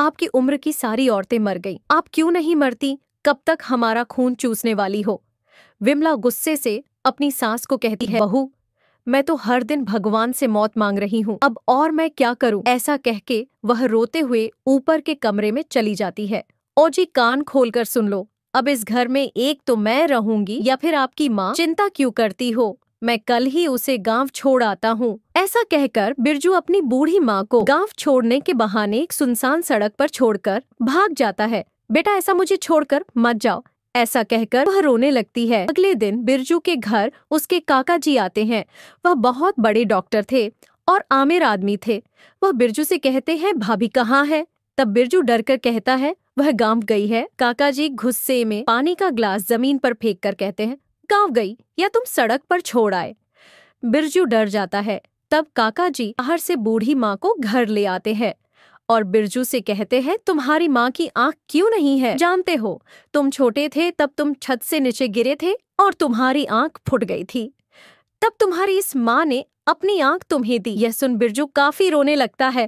आपकी उम्र की सारी औरतें मर गई आप क्यों नहीं मरती कब तक हमारा खून चूसने वाली हो विमला गुस्से से अपनी सास को कहती है बहू मैं तो हर दिन भगवान से मौत मांग रही हूँ अब और मैं क्या करूँ ऐसा कह के वह रोते हुए ऊपर के कमरे में चली जाती है ओ जी कान खोल सुन लो अब इस घर में एक तो मैं रहूंगी या फिर आपकी माँ चिंता क्यों करती हो मैं कल ही उसे गांव छोड़ आता हूँ ऐसा कहकर बिरजू अपनी बूढ़ी माँ को गांव छोड़ने के बहाने एक सुनसान सड़क पर छोड़कर भाग जाता है बेटा ऐसा मुझे छोड़कर मत जाओ ऐसा कहकर वह रोने लगती है अगले दिन बिरजू के घर उसके काका जी आते हैं वह बहुत बड़े डॉक्टर थे और आमिर आदमी थे वह बिरजू से कहते हैं भाभी कहाँ है तब बिरजू डर कर कहता है वह गांव गई है काका जी गुस्से में पानी का ग्लास जमीन पर फेंक कर कहते हैं गांव गई या तुम सड़क पर छोड़ आए बिरजू डर जाता है तब काका जी बाहर से बूढ़ी माँ को घर ले आते हैं और बिरजू से कहते हैं तुम्हारी माँ की आंख क्यों नहीं है जानते हो तुम छोटे थे तब तुम छत से नीचे गिरे थे और तुम्हारी आंख फुट गई थी तब तुम्हारी इस माँ ने अपनी आंख तुम्हें दी यह सुन बिरजू काफी रोने लगता है